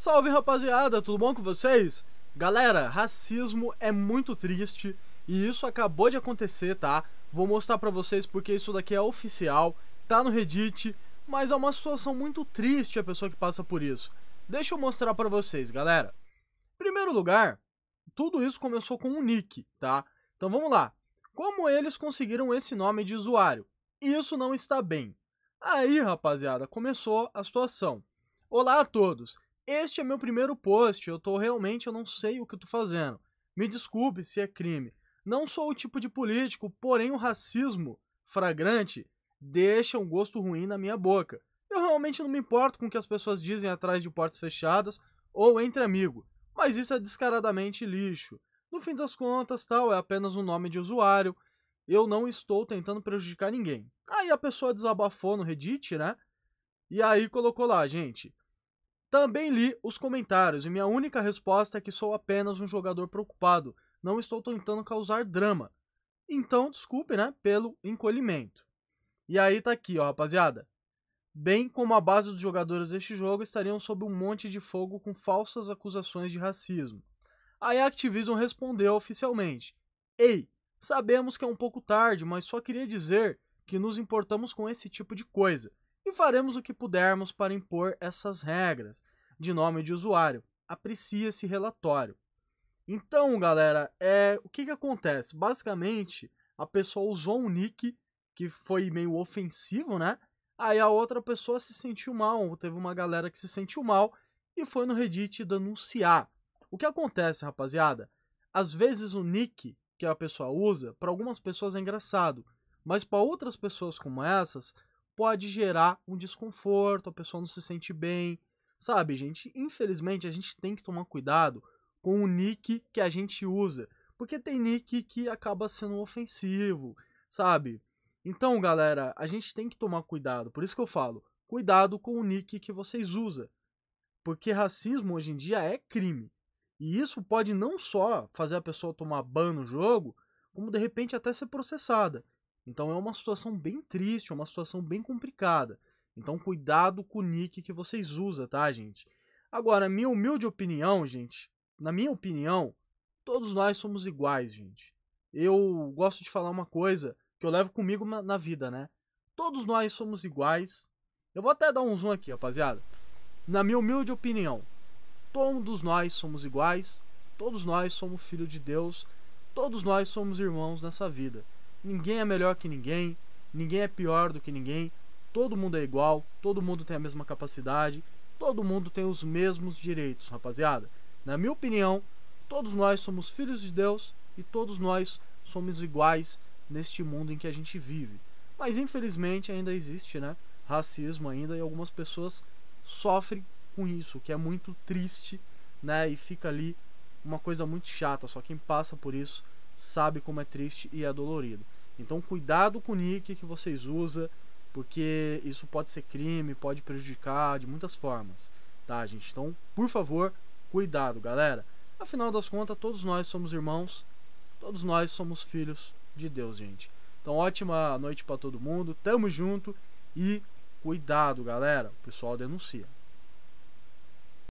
Salve rapaziada, tudo bom com vocês? Galera, racismo é muito triste e isso acabou de acontecer, tá? Vou mostrar pra vocês porque isso daqui é oficial, tá no Reddit, mas é uma situação muito triste a pessoa que passa por isso. Deixa eu mostrar pra vocês, galera. Em primeiro lugar, tudo isso começou com um nick, tá? Então vamos lá. Como eles conseguiram esse nome de usuário? Isso não está bem. Aí, rapaziada, começou a situação. Olá a todos. Este é meu primeiro post, eu tô realmente, eu não sei o que eu tô fazendo. Me desculpe se é crime. Não sou o tipo de político, porém o racismo fragrante deixa um gosto ruim na minha boca. Eu realmente não me importo com o que as pessoas dizem atrás de portas fechadas ou entre amigos, mas isso é descaradamente lixo. No fim das contas, tal, é apenas um nome de usuário. Eu não estou tentando prejudicar ninguém. Aí a pessoa desabafou no Reddit, né? E aí colocou lá, gente, também li os comentários e minha única resposta é que sou apenas um jogador preocupado, não estou tentando causar drama. Então, desculpe, né, pelo encolhimento. E aí tá aqui, ó, rapaziada. Bem como a base dos jogadores deste jogo estariam sob um monte de fogo com falsas acusações de racismo. Aí a Activision respondeu oficialmente: Ei, sabemos que é um pouco tarde, mas só queria dizer que nos importamos com esse tipo de coisa e faremos o que pudermos para impor essas regras. De nome de usuário, aprecie esse relatório. Então, galera, é, o que, que acontece? Basicamente, a pessoa usou um nick que foi meio ofensivo, né? Aí a outra pessoa se sentiu mal, teve uma galera que se sentiu mal e foi no Reddit denunciar. O que acontece, rapaziada? Às vezes o nick que a pessoa usa, para algumas pessoas é engraçado, mas para outras pessoas como essas, pode gerar um desconforto, a pessoa não se sente bem. Sabe, gente? Infelizmente, a gente tem que tomar cuidado com o nick que a gente usa. Porque tem nick que acaba sendo ofensivo, sabe? Então, galera, a gente tem que tomar cuidado. Por isso que eu falo, cuidado com o nick que vocês usam. Porque racismo hoje em dia é crime. E isso pode não só fazer a pessoa tomar ban no jogo, como de repente até ser processada. Então é uma situação bem triste, é uma situação bem complicada. Então cuidado com o nick que vocês usam, tá, gente? Agora, minha humilde opinião, gente, na minha opinião, todos nós somos iguais, gente. Eu gosto de falar uma coisa que eu levo comigo na, vida, né? Todos nós somos iguais. Eu vou até dar um zoom aqui, rapaziada. Na minha humilde opinião, todos nós somos iguais, todos nós somos filhos de Deus, todos nós somos irmãos nessa vida. Ninguém é melhor que ninguém, ninguém é pior do que ninguém, todo mundo é igual, todo mundo tem a mesma capacidade, todo mundo tem os mesmos direitos, rapaziada. Na minha opinião, todos nós somos filhos de Deus e todos nós somos iguais neste mundo em que a gente vive. Mas infelizmente ainda existe, né? Racismo ainda e algumas pessoas sofrem com isso, o que é muito triste, né? E fica ali uma coisa muito chata. Só quem passa por isso sabe como é triste e adolorido. É então cuidado com o nick que vocês usam, porque isso pode ser crime, pode prejudicar de muitas formas, tá, gente? Então, por favor, cuidado, galera. Afinal das contas, todos nós somos irmãos, todos nós somos filhos de Deus, gente. Então, ótima noite para todo mundo. Tamo junto e cuidado, galera. O pessoal denuncia.